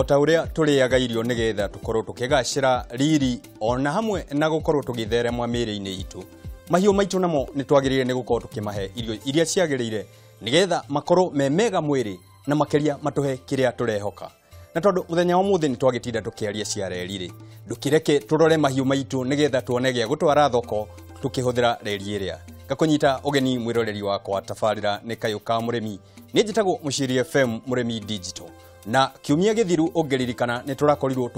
o ta ũrĩa tũrĩaga irio nĩgetha tũkorwo tũkĩgacĩra riri ona hamwe na gũkorwo tũgĩtheremwa mĩĩrĩ-inĩ itu mahiũ maitu namo nĩ twagĩrĩire nĩ gũkorwo tũkĩmahe irio iria ciagĩrĩire nĩgetha makorwo me mega mwĩrĩ na makĩria matũhe kĩrĩa tũrehoka na tondũ mũthenya wa mũthĩ nĩ twagĩtinda tũkĩaria ciara rĩ ndũkĩreke tũrore maitu maitũ tuonege tuone gĩa gũtwara thoko tũkĩhũthĩra reri ĩrĩa ngakũnyita ũgeni mwĩroreri wakwa tabarĩra nĩ kayũ ka mũrĩmi nĩ njĩtagwo mũciari fm mũrĩmi digital na kiumia githiru ungiririkana ni turakorirwo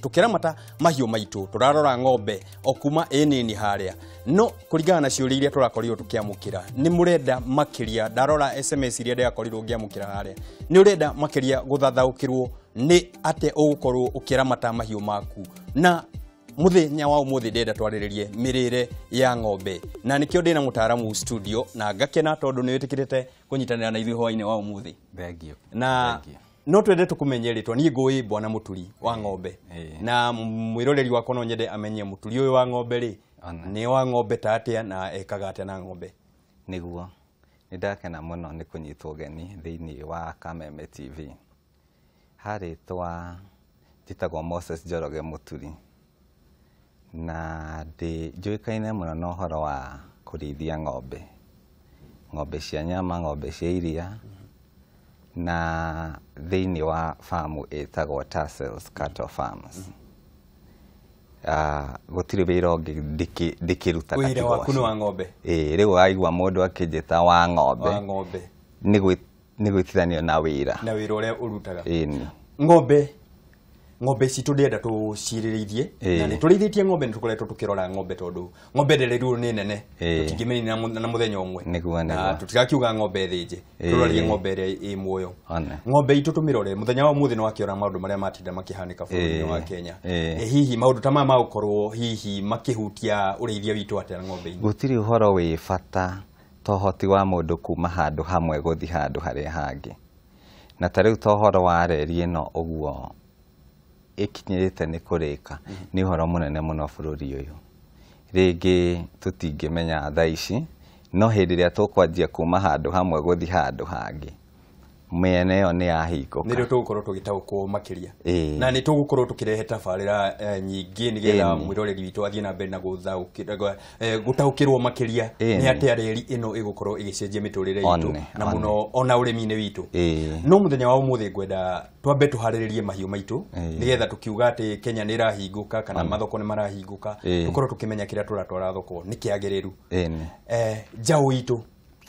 tukiramata mahiũ maitu turarora ng'ombe okuma kuma ĩnini harĩa no kuringana na ciũria iria turakorirwo tukiamukira ni murenda makiria darora sms iria ndĩrakorirwo ngiamukira harĩa ni urenda makiria guthathaukirwo ni ate ũgũkorwo ukiramata mahiũ maku na muthenya wa umuthi ndenda twariririe mirire ya ng'ombe na nikio ndina mutaramu studio na ngakena tondu niwitikirite kunyitanira na ithuĩ hwainĩ wa umuthi na Thank you no twende two niä ngå bwana må turi wa ng'ombe na roreri wakwa no nyende amenye må turi å wa ng'ombe rä nä wa ng'ombe ta atä na ekaga atä na ng'ombe niguo nä ndakena må no nä kå nyitwo geni thä inä wa kameme tv harä twa njätagwo moses njoroge må turi na ndä njå kaine må no na å horo wa kå rĩithia ng'ombe ng'ombe cia nyama ng'ombe cia iria mm -hmm na thĩinĩ wa famu ĩtagwo tassels cattle farms mm -hmm gũtirĩ wĩra ũngĩ ndĩkĩrutaga wĩra waku nĩ wa ng'ombe ĩĩ rĩu aigua mũndũ akĩnjĩta wa ng'ombe wa ng'ombe nĩ gwĩtiranio na wĩra na wĩra ũrĩa ũrutaga ĩni ng'ombe ngombe citå ndä enda tå ciirä na nä tå rä ithä ngombe nä tå koretwo tå kä rora ngombe tondå ngombe ndereru nä nene tå tingä mä na må thenya å mwe na tå tigakiuga ngombe thä njä tå rorie ngombe ä rä a ä muoyo ngombe itå tå mä rore må thenya wa må thä no akä ora maå ndå marä a matinda makä hanä ka wa kenya hihi maå ndå ta maya magå korwo hihi makä hutia å rä ithia witå atä ngombe-inä gå tirä å horo wä bata ta ũhoti wa mũndũ kuma handũ hamwe gũthiĩ handũ harĩa hangĩ na ta rĩu ta wa reri ĩno ũguo ĩkinyĩrĩte nĩ kũrĩka nĩ ũhoro mũnene mũno bũrũri ũyũ rĩngĩ tũtingĩmenya thaa ici no a tå kwanjia kuma handå hamwe thiä handå hangä yo mĩena ĩyo nĩ yahingũka nĩrĩo tũgũkorwo tũgĩtaũkwo ria na nĩ tũgũkorwo tũkĩrehe tabarĩra eh, nyingĩ nĩgetha mwĩroreri witũ athiĩ na mbere na eh, gũtaũkĩrwo makĩria nĩ gä rĩri mä tå rä re itå na no ona ũrĩmi-inĩ witũ no mũthenya wa ũmũthĩ ngwenda twambe tũharĩrĩrie mahiũ maitũ nĩgetha tũkiuga atĩ kenya nĩ ĩrahingũka kana mathoko nĩ marahingũka tũkorwo tũkĩmenya kĩrĩa tũratwara thoko nĩ kĩagĩrĩru eh, njaũ itũ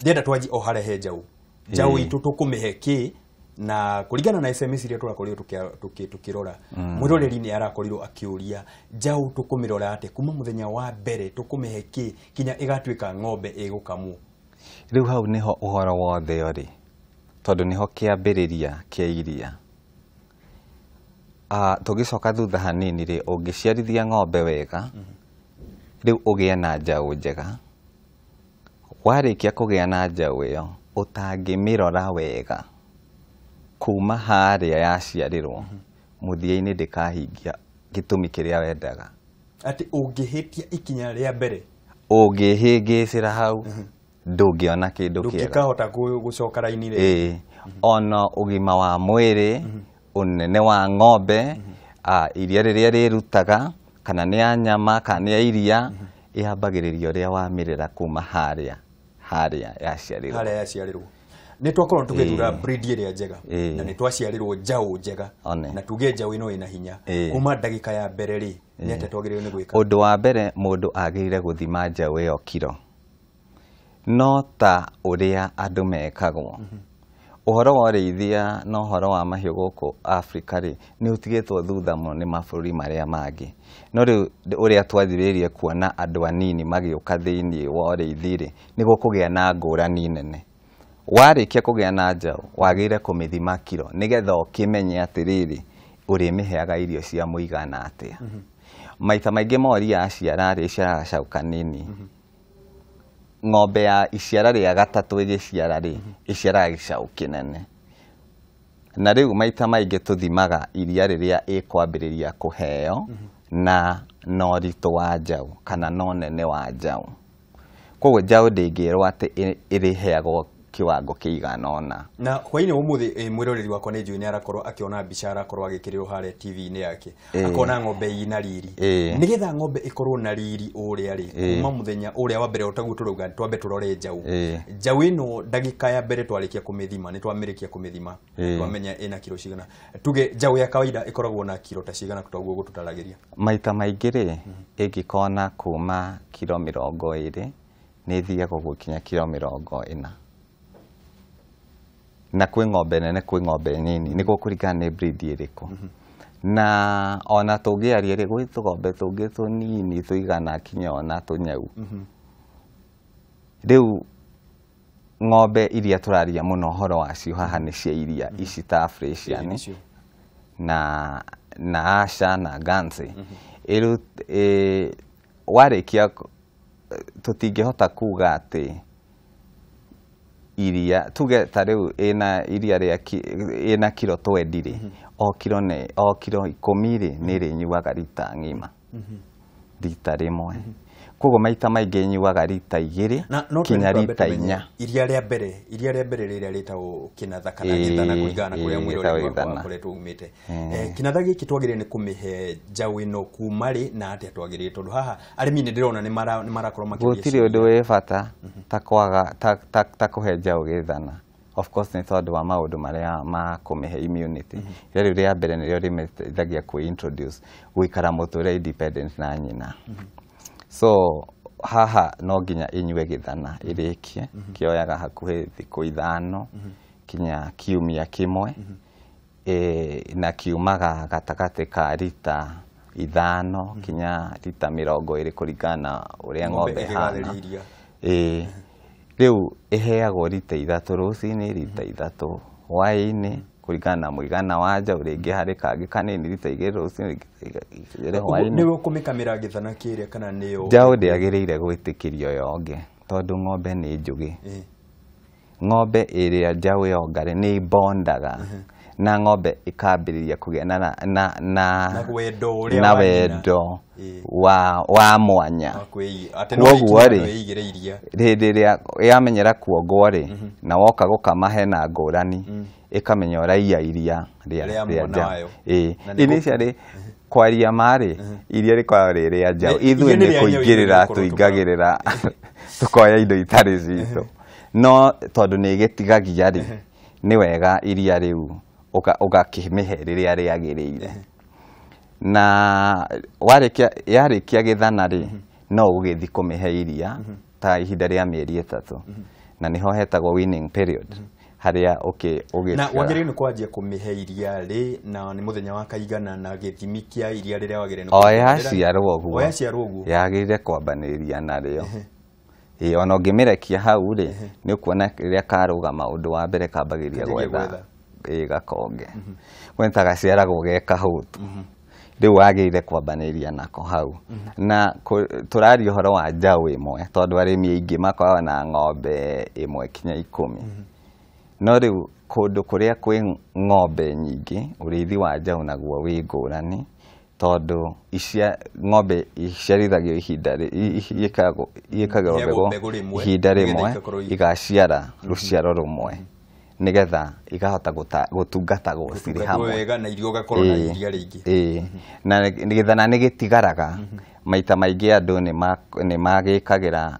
ndĩenda twanji oharehe harehe ja witu eh. tukumihe ki na kuligana na SMS e iria turakorirwo tukirora mm. mwiroreri nä arakorirwo akiuria jau tukumirora atä kuma muthenya wa mbere tukumihe ki kinya igatuika ngombe igukamu riu hau niho uhora wothe ori tondu niho kiambiriria kia iria uh, ah, tugicoka thutha hanini ri ungiciarithia ng'ombe wega mm-hmm. riu ugie na njaũ njega warĩkia kũgĩa na njaũ ĩyo ũtangĩmĩrora wega kuma harĩa yaciarirwo mũthia-inĩ ndĩkahingia gĩtũmi kĩrĩa wendaga atĩ ũngĩhĩtia ikinya rĩa mbere ũngĩhĩngĩcĩra hau mhm. ndũngĩona kĩndũ kĩega ndũngĩkahota gũcoka raini rĩngĩ ĩĩ mhm. ona ũgima wa mwĩrĩ mhm. ũnene wa ng'ombe iria rĩrĩa rĩrutaga kana nĩ ya nyama kana nĩ ya iria yambagĩrĩria ũrĩa wamĩrera kuma harĩa harĩa yaciarirwo harĩa yaciarirwo nä twakorwo nä tå thura ä rä a njega na nä twaciarä rwo njaå njega na tuge njaå ä no ä na hinya kuma ndagä ka ya mbere rä nä atä twagä rä rwo nä gwä ka å ndå wa mbere må ndå agä rä re gå thima njaå ä no ta å rä a andå mekagwo mm -hmm ũhoro wa ũrĩithia na ũhoro wa mahiũ gũkũ Africa rĩ nĩ ũtigĩtwo thutha mũno nĩ mabũrũri marĩa mangĩ no rĩu ũrĩa twathirĩrie kuona andũ anini magĩũka thĩiniĩ wa ũrĩithi rĩ nĩ gũkũgĩa na ngũrani nene warĩkia kũgĩa na njaũ wagĩrĩire kũmĩthima kiro nĩgetha ũkĩmenye atĩrĩrĩ ũrĩmĩheaga irio cia mũigana atĩa mm-hmm. maita maingĩ moria aciara rĩ ciaraga cau kanini mm-hmm ng'ombe ya iciara rĩa gatatũ ĩgĩciara rĩ ĩciaraga gĩcaũ nene na rĩu maita maingĩ tũthimaga iria rĩrĩa ĩkwambĩrĩria kũheo na na ũritũ wa njaũ kana na nene wa njaũ koguo njaũ ndĩngĩrwo atĩ ĩrĩheagwo kiwango kiigana ona na hwainä å må thä mwä wakwa nä njå nä arakorwo akä mbica arakorwo agä kä tv ni yake e. akona ng'ombe ina riri e. nigetha ng'ombe ä na riri å eh. rä eh. kuma e. muthenya å wa mbere å turuga twambe turore jau e. jau ino dagika ya mbere twarä kumithima ni twamirikia kumithima e. twamenya ina kilo kiro cigana tuge jau ya kawaida ä na kilo ta cigana taguo gå tå maita maingire mm-hmm. ingikona kuma kilo mirongo iri ä rä nä thiaga gå kinya kiro mä na kwĩ ng'ombe nene kwĩ ng'ombe nini nĩ gũkũringana nĩ breed ĩrĩkũ mm-hmm. na ona tũngĩaria rĩ gwĩ tũgombe tũngĩ tũnini tũigana kinya ona tũnyau mm-hmm. rĩu ng'ombe iria tũraria mũno ũhoro wacio haha nĩ cia iria mm-hmm. ici ta Fresian na na Asha na Guernsey rĩu warĩkia tũtingĩhota kuga atĩ iria tuge ta riu ina iria ria ina kiro twendi ri o kiro ne o kiro ikumi ri ni rinyuaga rita ng'ima mhm. rita rimwe mhm koguo maita maingi nyuaga rita igiri kinya rita inya iria ria mbere iria ria mbere rita rĩtagwo kinatha kana githana kuigana gĩthana kũigana kũrĩa kuretu umite eh kinatha giki twagire ni kumihe jawi no kumari na ati twagire tondu haha ari mi ni ndirona arĩmi nĩ ndĩrona nĩ marakorwo makĩria gũtirĩ ũndũ wĩ bata mhm. ta kwaga ta kũhe jawi githana of course ni tondũ wa maudu mare ya ma kumihe immunity mhm. rĩrĩa rĩu rĩa mbere nĩrĩo rĩmĩteithagia ku introduce wikara mũtũrĩre independent na nyina mm -hmm so haha no nginya inyue githana irikie mm -hmm. kioyaga hakuhi thiku ithano mm -hmm. kinya kiumia kimwe mm -hmm. e, na kiumaga gatagati ka rita ithano mm -hmm. kinya rita mirongo iri kuringana uria ng'ombe hana e, riu iheagwo rita ithatu rucini rita mhm. ithatu hwaini mm -hmm kuringana na mwigana wa njaũ rĩngĩ harĩ kangĩ kanini rita igĩrĩ rũcinĩ hwaini niwe kumika ũkũmĩkamĩra gĩthana kĩrĩa kana jao de ndĩagĩrĩire gwitikirio yonge tondũ ng'ombe nĩ njũgĩ ng'ombe jao njaũ ngare ni bondaga na ng'ombe ĩkambĩrĩria kugena na na na na wendo wa wa mwanya kwoguo rĩ hĩndĩ ĩrĩa yamenyera kuongwo rĩ na woka gũkama hena ngũrani ikamenya raia iria ria nja ĩĩ ini ciarĩ mhm. kwaria marĩ mhm. iria rĩkoragwo rĩ rĩa njaũ ithuĩ nĩ kũingĩrĩra tũingagĩrĩra tũkoya indo itari zito mhm. no tondũ nĩ ĩgĩtigagia ri ni wega iria rĩu ũgakĩmĩhe rĩrĩa rĩagĩrĩire na warĩkia yarĩkia gĩthana rĩ no ugithi kumihe iria ta ihinda rĩa mĩeri ĩtatũ na nĩho hetagwo winning period haria okay okay na wagire ni kwanjia kumihe iria ri na ni muthenya wa kaigana na githimi kia iria riria wagire ni oya ciarwo guo oya ciarwo guo yagire kwambaniria nario ĩ ona ũngĩmĩrekia hau rĩ nĩ ũkuona rĩrĩa karũgama ũndũ wa mbere kambagĩria gwetha ĩ gakonge mhm. we ta gaciaragwo ge kahũtu mhm. rĩu wagĩire mhm. na ko hau na turari uhoro wa jawe njaũ tondu ari mi ingi makwa na ngobe imwe kinya ikũmi mm -hmm no riu kundu kuria kwi ng'ombe nyingi uriithi wa njaũ naguo wi ngũrani tondũ icia ng'ombe iciarithagio ihinda yĩkagĩrwo mbegũ ihinda rĩmwe igaciara mm-hmm. rũciaro rũmwe nĩgetha igahota gũtungata gwo cirĩ hamwe na nĩgĩtigaraga mm-hmm. maita maingĩ andũ nĩ magĩkagĩra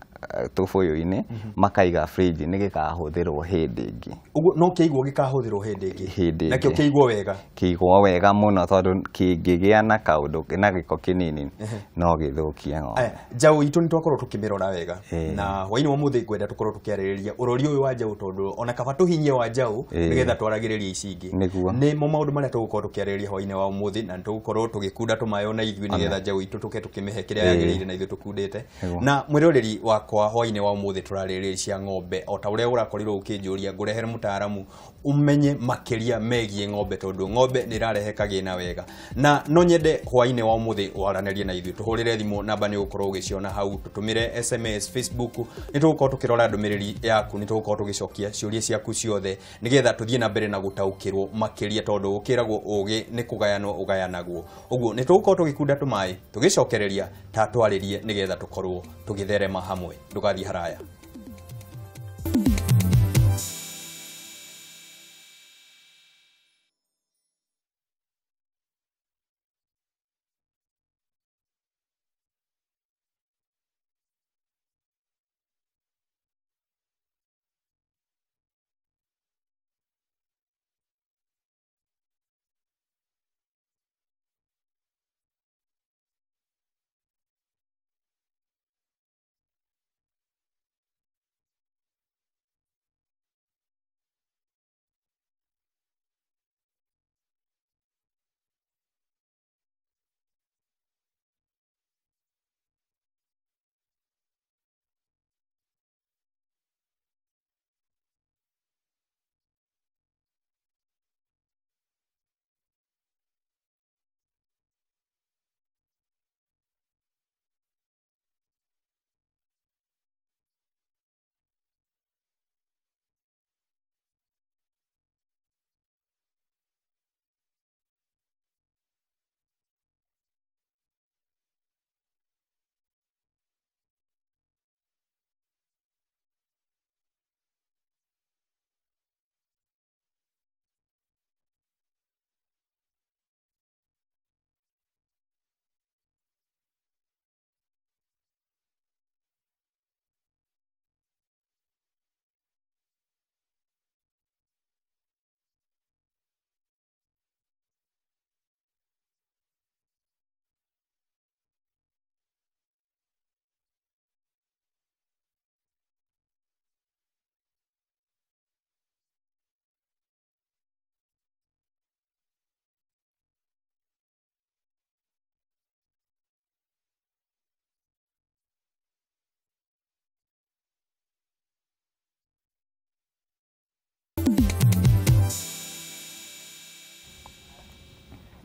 tubuyu-inĩ mhm. makaiga fridge nĩ gĩkahũthĩrwo hĩndĩ ĩngĩ ũguo no kĩigwo gĩkahũthĩrwo hĩndĩ ĩngĩ nakĩo kĩigwo wega kĩigwo wega mũno tondũ kĩngĩgĩa na kaũndũ na kä nini no gĩthũkie ng'ombe njaũ itũ nĩ twakorwo tũkĩmĩrora wega na hwainĩ wa mũthĩ ngwenda tũkorwo tũkĩarĩrĩria ũrori ũyũ wa njaũ tondũ ona kaba tũhinyie wa njaũ nĩgetha twaragĩrĩria ici ingĩ nĩguo nĩmo maũndũ marĩa tũgũkorwo tũkĩarĩrĩria hwainĩ wa ũmũthĩ na nĩ tũgũkorwo tũgĩkunda tũmaĩ ona ithuĩ nĩgetha njaũ itũ tũke tũkĩmĩhe kĩrĩa yagĩrĩire na ithuĩ te na mwĩroreri wa wakwa hwainä wa må thä tå rarä ng'ombe o ta å rä a gå rakorirwo å kä njå ria ngå rehere må taaramu å menye makä ria megiä ng'ombe tondå ng'ombe nä rarehe kagä na wega na no nyende hwainä wa må thä waranärie na ithuä tå hå rä re thimå namba nä gå korwo å gä ciona hau tå tå mä re sms facebook nä tå gå korwo tå kä rora ndå mä rä ri yaku nä tå gå korwo tå gä cokia ciå ria ciaku ciothe nä getha tå thiä na mbere na gå taå kä rwo makä ria tondå gå kä ragwo å gä nä kå gayanwo å gayanagwo å guo nä tå gå korwo tå gä kunda tå maä tå gä cokereria ta twarä rie nä getha tå korwo tå gä therema hamwe रुका हराया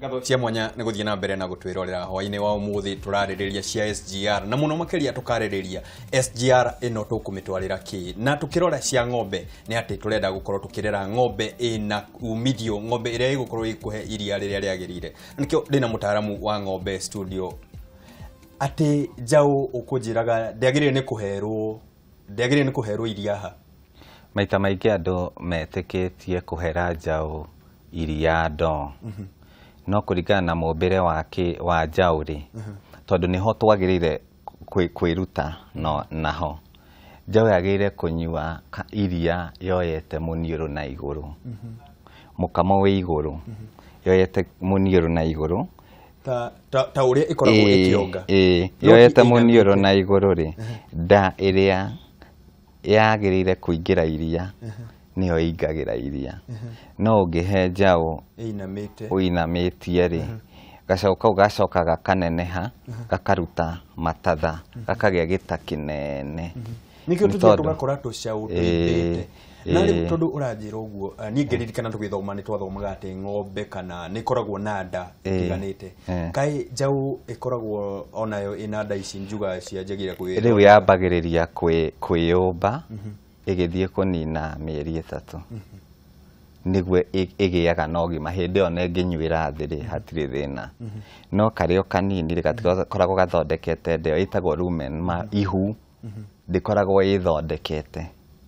ngatho cia mwanya nä gå thiä na mbere na gå twä rorera hwainä wa må tå rä cia sgr na må no makä rä sgr ä no tå kå mä twarä ra kä na tå kä rora cia ng'ombe nä atä tå renda gå korwo tå kä rera ng'ombe ä na umithio ng'ombe ä rä a ä gå korwo ä kå he iria rä rä a rä agä rä ire nä kä o ndä na må taramu wa ng'ombe studio atä njaå å kå njä raga ndäagä rä nä kå herwo rä nä kå herwo iria ha maita maingä andå metä kä tie kå hera njaå iria mm -hmm no kuringana na mũmbĩre wa njaũ rĩ uh-huh. tondũ nĩho twagĩrĩire kwĩruta naho njaũ yagĩrĩire kũnyua iria yoyete mũniũrũ na igũrũ uh-huh. mũkamo wĩ igũrũ uh-huh. yoyete mũniũrũ na igũrũ ta ũrĩa ĩkoragwo ĩkĩonga yoyete mũniũrũ na igũrũ rĩ nda ĩrĩa yagĩrĩire kũingĩra iria nä ingagä ra iria no å ngä he njaå å inamä rä gacaũ kau gacoka gakaneneha gakaruta matatha gakagä a gä ta kä nene nä kä tågakora tå caå tå na rä tondå å ranjä ra å guo ah, niä ngä ririkana tå gä thoma nä twathomaga atä ng'ombe kana nä koragwo na nda itiganä te kaä njaå ä koragwo onayo ä na nda ici njuga cianjagä ra rä u yambagä rä ria kwä yå mba ĩgĩthiĩ kũnina mĩeri ĩtatũ nĩguo ĩgĩaga na ũgima hĩndĩ ĩyo nĩ ngĩnyuĩra thĩ hatirĩ thĩna no karĩ o kanini gatikoragwo gathondekete ndĩo ĩtagwo rumen ma ihu ndĩkoragwo ĩthondekete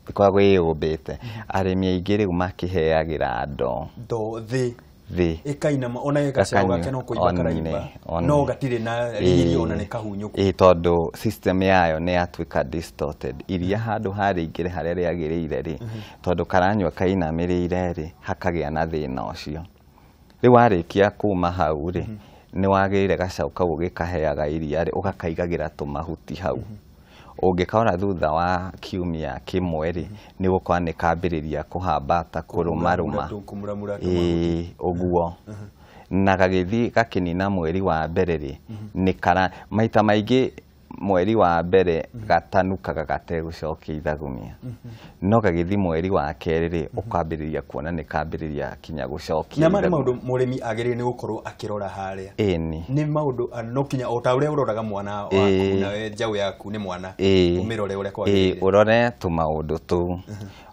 ndĩkoragwo ĩyũmbĩte arĩmi aingĩ rĩu makĩheagĩra ndo ndo thĩ thä ikainama ona gägacoga ke no kå imba karaimba no gatirä na riri ona nä kahunyå ä tondå system yayo ne yatuä ka distorted iria handå harä ingä re harä a rä agä rä ire rä mhm. tondå karanyua kainamä rä ire rä hakagä a na thä na å cio rä kia kuma hau rä mhm. nä wagä ire gacaå kau å gä kaheaga iria rä å gakaigagä mahuti hau mm -hmm ungikaona thutha wa kiumia kimwe ri ni gukora ni kambiriria kuhambata kurumaruma ii uguo uh-huh. na gagithii gakinina mweri wa mbere ri uh-huh. ni kara maita maingi mweri wa mbere mm-hmm. gatanukaga gategũcokia ithagumia mm-hmm. no gagithi mweri wa kerĩ rĩ mm-hmm. ũkambĩrĩria kuona ni kambiriria kinya gũcokia nĩ maũndũ mũrĩmi agĩrĩire ni gũkorwo akirora haria ni ni maũndũ ah, no kinya o uroraga ũrĩa ũroraga mwana waku nawe yaku ni mwana ũmĩrore ũrĩa kwagĩrĩire ũrore tũmaũndũ tũu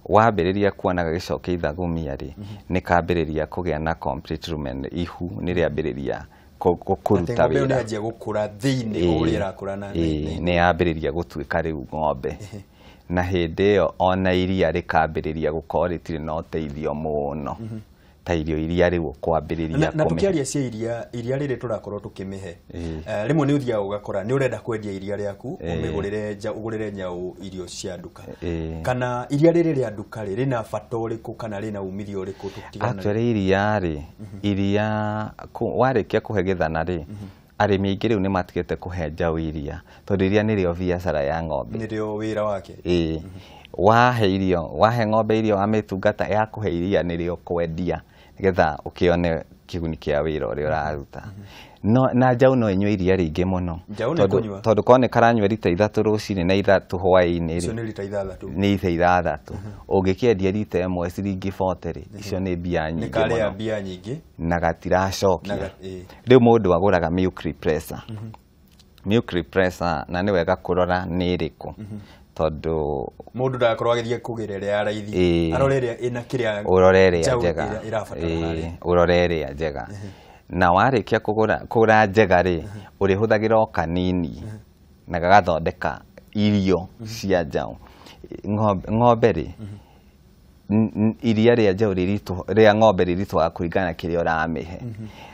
wambĩrĩria kuona gagĩcokia ithagumia ri ni kambiriria kũgĩa na complete room ihu nĩ rĩambĩrĩria kuruta wira ni ajia gukura thini uria rakura na ni yambiriria gutuika riu ngombe na hindi iyo ona iria rikambiriria gukorwo ritiri na uteithio muno mm -hmm ta irio iria rä kwambä na tukiaria cia iria iria rä rä tå rakorwo tå kä mä he eh, rä mwe nä å thiaga å gakora nä å renda kwendia iria rĩaku å gå rä re njaå irio cia nduka kana iria rä rä rä a nduka rä rä na bata å rä kå kana rä na umithio å rä kå tå tiganatwarä iria rä mhm. iria warä kia kå he gethana rä mhm. arĩmi aingĩ rĩu nĩ matigĩte kũhe njaũ iria tondũ iria nĩrĩo biacara ya ng'ombe nĩrĩo wĩra wake ĩĩ mhm. wahe irio wahe ng'ombe irio wa mĩtungata ya kũhe iria nĩrĩo kwendia getha ukione kiguni kia wira uria uraruta no na njau no inywe iria ringi muno tondu kone karanywa rita ithatu rucini na ithatu hwaini ri ni ita ithathatu ungikiendia rita imwe uhuh. ciringi bote ri uhuh. icio ni mbia nyingi mbia na gatiracokia riu mundu aguraga milk repressor uhuh. milk repressor na ni wega kurora ni iriku tondu mundu ndakorwo agerie kugira ria raithi arore ria ina kiria urore ria njega urore ria njega na warikia kugura kugura njega ri urihuthagira o kanini na gagathondeka irio cia njaũ ng'ombe rĩ iria rĩa njaũ rĩa ng'ombe rĩritwaga kũringana kĩrĩa ũramĩhe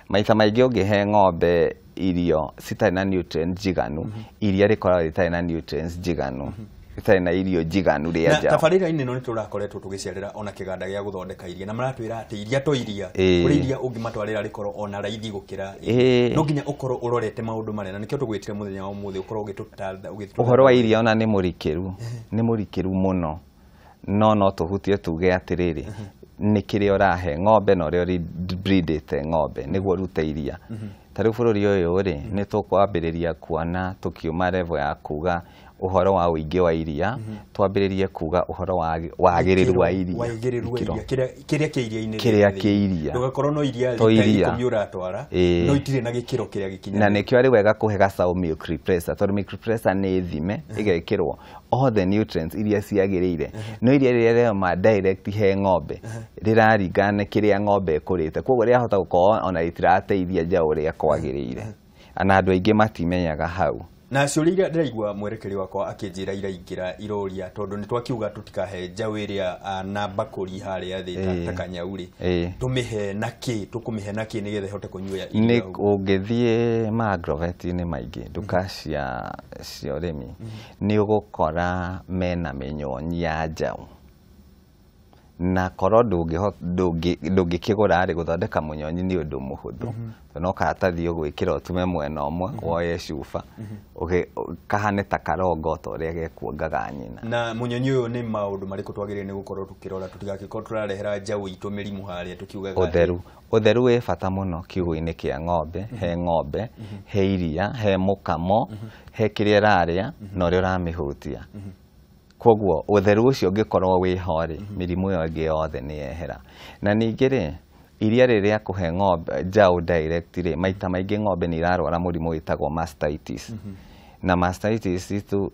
maita maingĩ ũngĩhe ng'ombe irio citarĩ na nutrients njiganu iria rĩkoragwo rĩtarĩ na nutrients njiganu gätarä na irio njiganu rä nja tabarä ra-inä no nä tå rakoretwo tå gä cerera ona kä ganda gä a gå thondeka iria na maratwä ra atä iria to iria kå rä iria å ngä ona raithi gå kä no nginya å korwo å rorete maå na nä kä o tå gwä wa må wa iria ona nä må rikä ru nä må rikä ru må no no no tå hutie tuge atä rä rä nä kä rä a å rahe ng'ombe na å rä a å ridäte ng'ombe mm-hmm. nä guo rute iria mm-hmm. tarä u bå rå ri å yå rä mm-hmm. nä tå kwambä rä ria kuona tå revo ya kuga uhoro wa uingi wa iria mhm. twambiririe kuga uhoro wa wagiriru wa iria kiria kiria kia iria inene kiria kia iria ndugakorwo no iria ritaikumi uratwara no itire na gikiro kiria gikinya na nikio ari wega kuhe gacaũ milk repressor tondu milk repressor nä thime igekirwo all the nutrients iria ciagĩrĩire no iria rĩrĩa ma direct he ng'ombe rĩraringana kiria ng'ombe kurite ĩkũrĩte koguo rĩahota gũkorwo ona rĩtirateithia njaũ ũrĩa kwagĩrĩire ana andũ aingĩ matimenyaga hau na ciũria iria ndĩraigua mwerekeri wakwa akĩnjĩra iraingĩra iroria tondũ nĩ twakiuga ä rä a na harä a thä ta eh. kanyau eh. mä he na kĩ tũkũmĩhe na kĩ nĩgetha ĩhote kũnyua nĩ ũngĩthiĩ maagroveti-inĩ maingä nduka mm-hmm. cia nä å gå kora mena nyonyi ya njaũ na korwo ndũngĩkĩgũra rĩ gũthondeka mũnyonyi nĩ ũndũ mũhũthũ mm-hmm. to no karatathi ũgwĩkĩra ũtume mwena ũmwe mm-hmm. woye cuba mm-hmm. kahane ta karongo ta ũrĩa gekuongaga nyina na mũnyonyi ũyũ nĩ maũndũ marĩkũ twagĩrĩire nĩ gũkorwo tũkĩrora tũtigakĩkorwo tũrarehera njau itũ mĩrimũ harĩa tũkiugaga ũtheru ũtheru wĩ bata mũno kiugũ-inĩ kĩa ng'ombe he ng'ombe he iria he mũkamo he kĩrĩa ĩrarĩa na ũrĩa ũramĩhutia koguo ũtheru ũcio ũngĩkorwo wĩho rĩ mirimu mm-hmm. yo ngi yothe ni yehera na ningĩ rĩ iria riri rĩa kũhe ng'ombe njaũ direct ri maita maingi ng'ombe ni irarwara mũrimũ wĩtagwo mastitis mm-hmm. na mastitis itu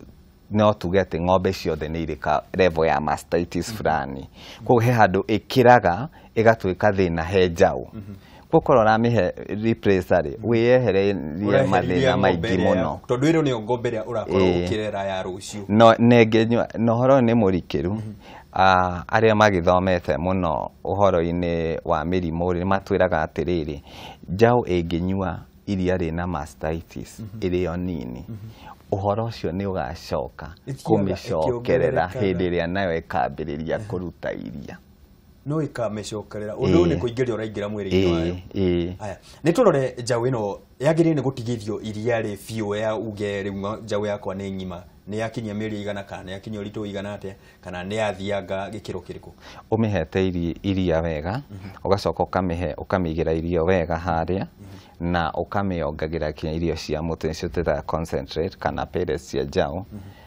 no tuge atĩ ng'ombe ciothe nĩ irĩ ka level ya mastitis mm-hmm. fulani mm koguo he handũ ikiraga igatuika thina he njaũ mm -hmm pukorwo ramihe replace ari wĩyehereirie mathĩna maingĩ mũno tondũ ĩrĩ nĩyo ngombe ĩrĩa ũrakorwo ukirera ya rucio no nĩngĩnyua na ũhoro nĩ mũrikĩru ah, ari magithomete muno uhoro ini wa mĩrimũ rĩ matwĩraga atĩrĩrĩ njaũ ĩngĩnyua iria na mastitis mhm. ĩrĩ onini uhoro ucio ni nĩ ũgacoka kũmĩcokerera hĩndĩ ĩrĩa nayo ĩkambĩrĩria kuruta iria no ikamecokerera undu eh. e, ni kuingiria uraingira mwiri-ini eh. wayo e, aya ni turore njaũ ĩno yagĩrĩire ni gũtigithio iria rĩ fio ya uge rĩu njaũ yakwa nĩ ng'ima nĩ yakinyia mĩeri igana kana nĩ yakinyia ũritũ igana atĩa kana nĩ yathianga gĩkĩro kĩrĩkũ ũmĩhete iria wega mm -hmm. ũgacoka ũkamĩhe ũkamĩigĩra irio wega haria mhm. na ũkamĩongagĩra kinya irio cia mũtĩ nĩcio tũĩtaga concentrate kana pellets cia njaũ mhm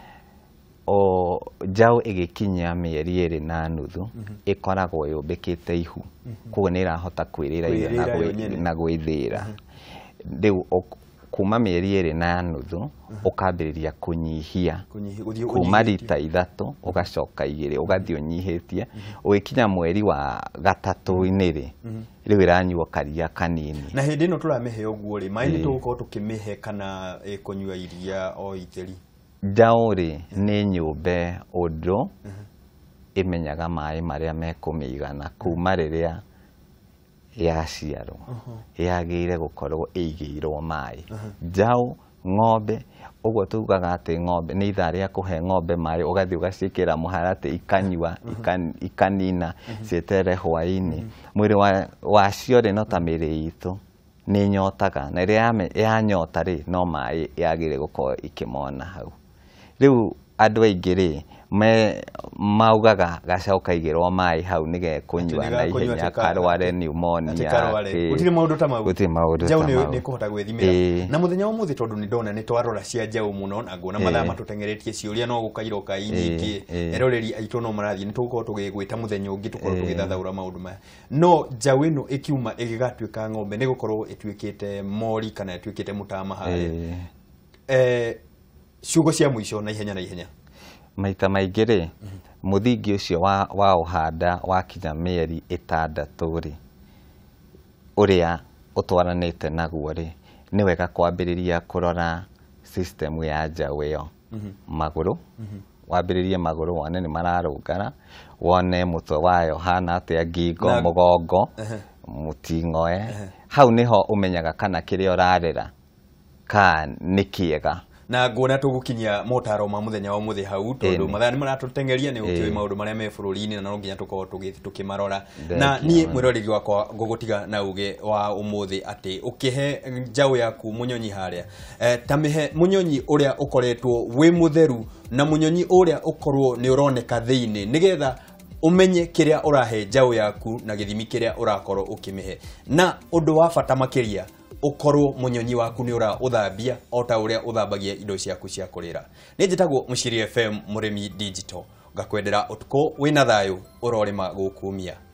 o mä eri mĩeri ĩrĩ na nuthu mhm. ĩkoragwo mbä kä yũmbĩkĩte ihu mm -hmm. koguo nĩ ĩrahota kwĩrĩra irio na gwĩthĩĩra mhm. rĩu kuma mĩeri ĩrĩ na nuthu rä mhm. ria ũkambĩrĩria kũnyihia kuma rita ithatũ ũgacoka igĩrĩ ũgathiĩ ũnyihĩtie ũgĩkinya gä kinya mweri wa gatatũ-inĩ rĩ rä u rĩu ĩranyua karia kanini na hĩndĩ ĩno tũramĩhe ũguo rĩ maĩ nĩ tũgũkorwo tũkĩmĩhe kana ĩkũnyua iria o itheri njaũ rĩ nĩ nyũmbe ũndũ ĩmenyaga maĩ marĩa mekũmĩigana kuma rĩrĩa yaciarwo uh-huh. yagĩire gũkorwo ĩigĩirwo maĩ uh-huh. njaũ ng'ombe ũguo tugaga atĩ ng'ombe nĩ ithaa rĩa kũhe ng'ombe maĩ ũgathiĩ ũgaciĩkĩra mũharatĩ ikanyua uh-huh. ikanina cieterere hwaĩ-inĩ mwĩrĩ wacio rĩ no ta mĩĩrĩ itũ nĩ nyotaga na rĩrĩa yanyota rĩ no maĩ yagĩrĩire gũkorwo ĩkĩmona hau riu andu aingĩ rĩ me maugaga gacaũ kaigĩrwo maĩ hau nĩ gekunyua na ihenya karware pneumonia maundu ta mau gũtirĩ maũndũ ta mau jau nĩ kũhota gwĩthimĩra na mũthenya ũmũthĩ tondũ ni ndona ni twarora cia jau mũno na ngona mathaa matutengeretie ciuria no gukairo ka kai nyingĩ eroreri aitũ no marathi ni tũgũkorwo tugigwita muthenya ungi tũkorwo tugithathaura maũndũ maya no jau ino ikiuma igigatuika ng'ombe ni gukorwo ituikite mori kana ĩtuĩkĩte mũtama eh ciugo cia muico na ihenya na ihenya maita må thingi å cio wa wa rä å rä a å twaranä te naguo rä nä wega ria kå system ya wambä rä rie magå rå wone mararå ngara wone twe wayo hana atĩa ngingo må tingoe hau å menyaga kana kĩrĩa rarera ka kä ega na ngona tugukinyia motaro ma muthenya wa muthi hau tondu mathaa ni maratutengeria ni ukiwi maundu maria me bururi-ini na no nginya tukorwo tugithi tukimarora na niä mwäroreri wakwa ngågåtiga na uge wa umuthi atä å kä he njaå yaku må nyonyi harä a eh, ta mä he må nyonyi å rä a å koretwo wä må theru na må nyonyi å rä a å korwo nä å roneka thä inä nä getha umenye kiria urahe njau yaku na githimi kiria urakorwo ukimihe na undu wa bata makiria ukorwo munyonyi waku ni ura uthambia o ta uria uthambagia indo ciaku cia kurira ni njitagwo muciri fm muremi digital ngakwendera utuko wina thayu urorima gukumia